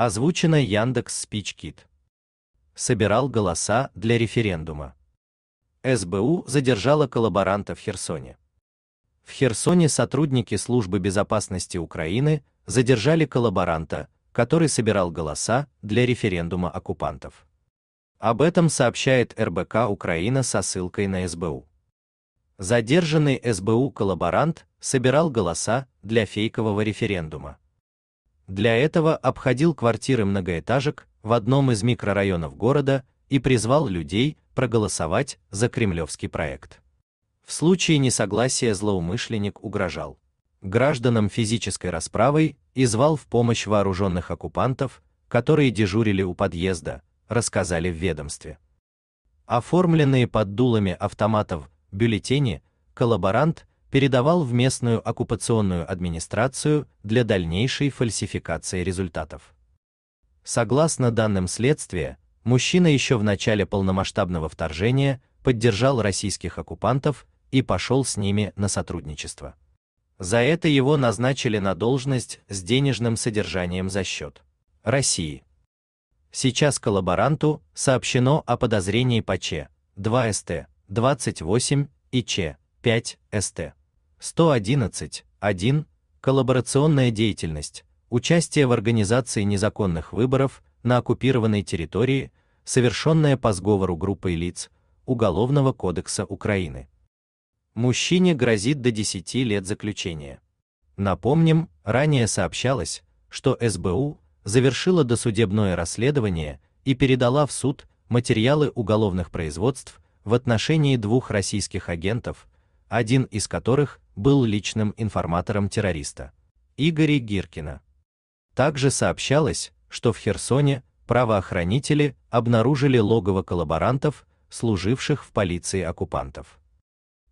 Озвучено Яндекс Спичкит. Собирал голоса для референдума. СБУ задержала коллаборанта в Херсоне. В Херсоне сотрудники службы безопасности Украины задержали коллаборанта, который собирал голоса для референдума оккупантов. Об этом сообщает РБК Украина со ссылкой на СБУ. Задержанный СБУ коллаборант собирал голоса для фейкового референдума. Для этого обходил квартиры многоэтажек в одном из микрорайонов города и призвал людей проголосовать за кремлевский проект. В случае несогласия злоумышленник угрожал гражданам физической расправой и звал в помощь вооруженных оккупантов, которые дежурили у подъезда, рассказали в ведомстве. Оформленные под дулами автоматов бюллетени коллаборант передавал в местную оккупационную администрацию для дальнейшей фальсификации результатов. Согласно данным следствия, мужчина еще в начале полномасштабного вторжения поддержал российских оккупантов и пошел с ними на сотрудничество. За это его назначили на должность с денежным содержанием за счет России. Сейчас коллаборанту сообщено о подозрении по Ч 2 СТ 28 и Ч 5 СТ. 111.1. Коллаборационная деятельность, участие в организации незаконных выборов на оккупированной территории, совершенное по сговору группой лиц Уголовного кодекса Украины. Мужчине грозит до 10 лет заключения. Напомним, ранее сообщалось, что СБУ завершила досудебное расследование и передала в суд материалы уголовных производств в отношении двух российских агентов, один из которых был личным информатором террориста Игоря Гиркина. Также сообщалось, что в Херсоне правоохранители обнаружили логово коллаборантов, служивших в полиции оккупантов.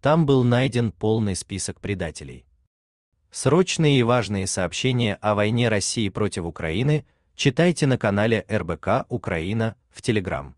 Там был найден полный список предателей. Срочные и важные сообщения о войне России против Украины читайте на канале РБК Украина в Телеграм.